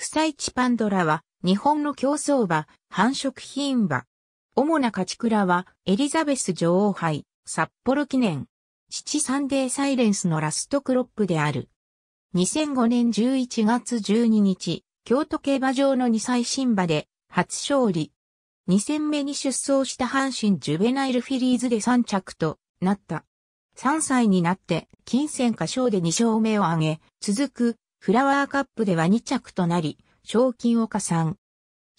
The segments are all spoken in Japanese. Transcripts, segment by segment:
不採地パンドラは、日本の競争馬、繁殖品馬。主な勝ち倉は、エリザベス女王杯、札幌記念。父サンデーサイレンスのラストクロップである。2005年11月12日、京都競馬場の2歳新馬で、初勝利。2戦目に出走した阪神ジュベナイルフィリーズで3着となった。3歳になって、金銭歌唱で2勝目を挙げ、続くフラワーカップでは2着となり、賞金を加算。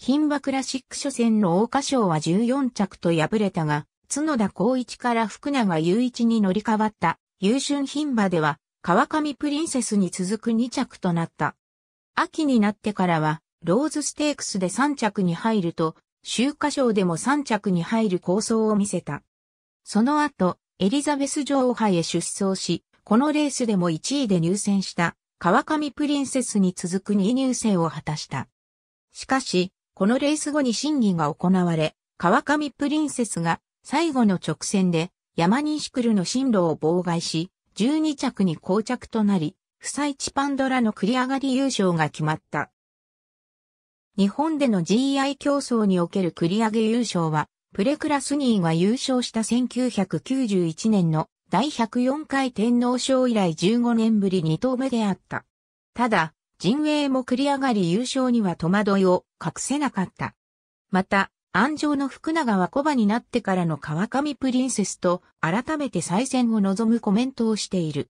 品馬クラシック初戦の大花賞は14着と敗れたが、角田光一から福永雄一に乗り換わった優春品馬では、川上プリンセスに続く2着となった。秋になってからは、ローズステークスで3着に入ると、周華賞でも3着に入る構想を見せた。その後、エリザベス女王杯へ出走し、このレースでも1位で入選した川上プリンセスに続く2入選を果たした。しかし、このレース後に審議が行われ、川上プリンセスが最後の直線で山西クルの進路を妨害し、12着に膠着となり、不採地パンドラの繰り上がり優勝が決まった。日本での GI 競争における繰り上げ優勝は、プレクラスニーが優勝した1991年の第104回天皇賞以来15年ぶり2投目であった。ただ、陣営も繰り上がり優勝には戸惑いを隠せなかった。また、安城の福永は小馬になってからの川上プリンセスと改めて再戦を望むコメントをしている。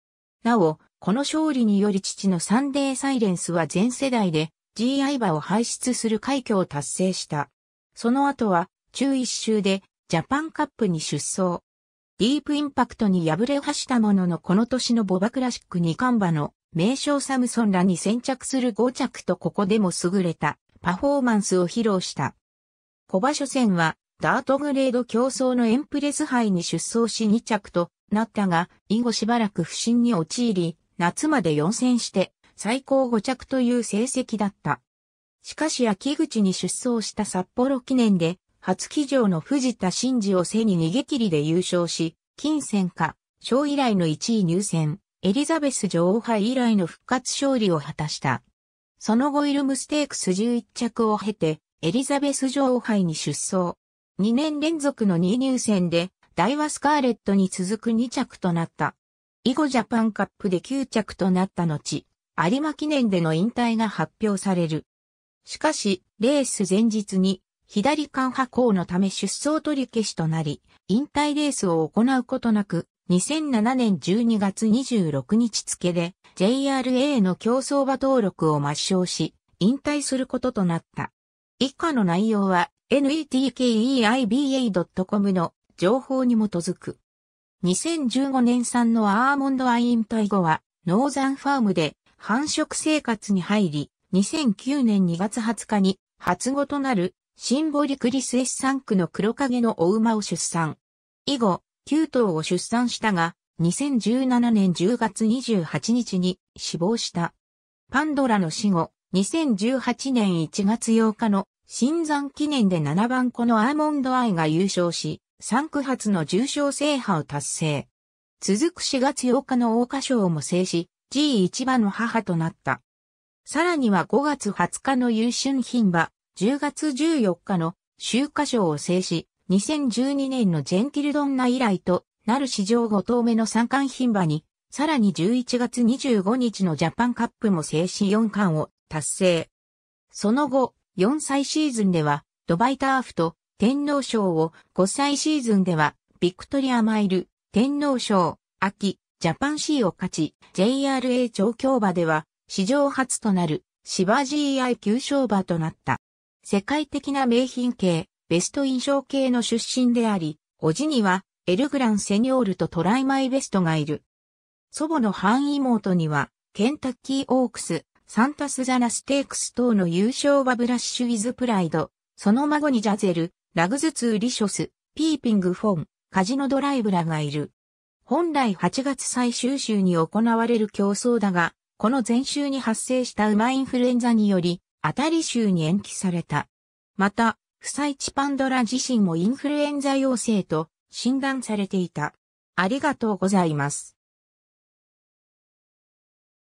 なお、この勝利により父のサンデーサイレンスは全世代で GI 馬を輩出する快挙を達成した。その後は、中一周でジャパンカップに出走。ディープインパクトに敗れはしたもののこの年のボバクラシック2冠馬の名称サムソンらに先着する5着とここでも優れたパフォーマンスを披露した。小馬初戦はダートグレード競争のエンプレス杯に出走し2着となったが、以後しばらく不振に陥り、夏まで4戦して最高5着という成績だった。しかし秋口に出走した札幌記念で初騎乗の藤田真嗣を背に逃げ切りで優勝し、金戦下、賞以来の1位入選、エリザベス女王杯以来の復活勝利を果たした。その後イルムステークス11着を経て、エリザベス女王杯に出走。2年連続の2入選で、ダイワスカーレットに続く2着となった。以後ジャパンカップで9着となった後、有馬記念での引退が発表される。しかし、レース前日に左間破行のため出走取り消しとなり、引退レースを行うことなく、2007年12月26日付で JRA の競走馬登録を抹消し、引退することとなった。以下の内容は netkeiba.com の情報に基づく。2015年産のアーモンドアイ引退後は、ノーザンファームで繁殖生活に入り、2009年2月20日に初語となるシンボリクリス S 3区の黒影のお馬を出産。以後、9頭を出産したが、2017年10月28日に死亡した。パンドラの死後、2018年1月8日の新山記念で7番子のアーモンドアイが優勝し、3区発の重賞制覇を達成。続く4月8日の大花賞も制し、G1 馬の母となった。さらには5月20日の優春品馬、10月14日の秋華賞を制し、2012年のジェンティルドンナ以来となる史上5頭目の三冠牝馬に、さらに11月25日のジャパンカップも制し4冠を達成。その後、4歳シーズンでは、ドバイターフと天皇賞を、5歳シーズンでは、ビクトリアマイル、天皇賞、秋、ジャパン C を勝ち、JRA 調教馬では、史上初となる、シバ GI 級賞馬となった。世界的な名品系、ベスト印象系の出身であり、おじには、エルグランセニョールとトライマイベストがいる。祖母の囲妹には、ケンタッキーオークス、サンタスザラステークス等の優勝はブラッシュウィズプライド、その孫にジャゼル、ラグズツーリショス、ピーピングフォン、カジノドライブラがいる。本来8月最終週に行われる競争だが、この前週に発生した馬インフルエンザにより、当たり州に延期された。また、被災地パンドラ自身もインフルエンザ陽性と診断されていた。ありがとうございます。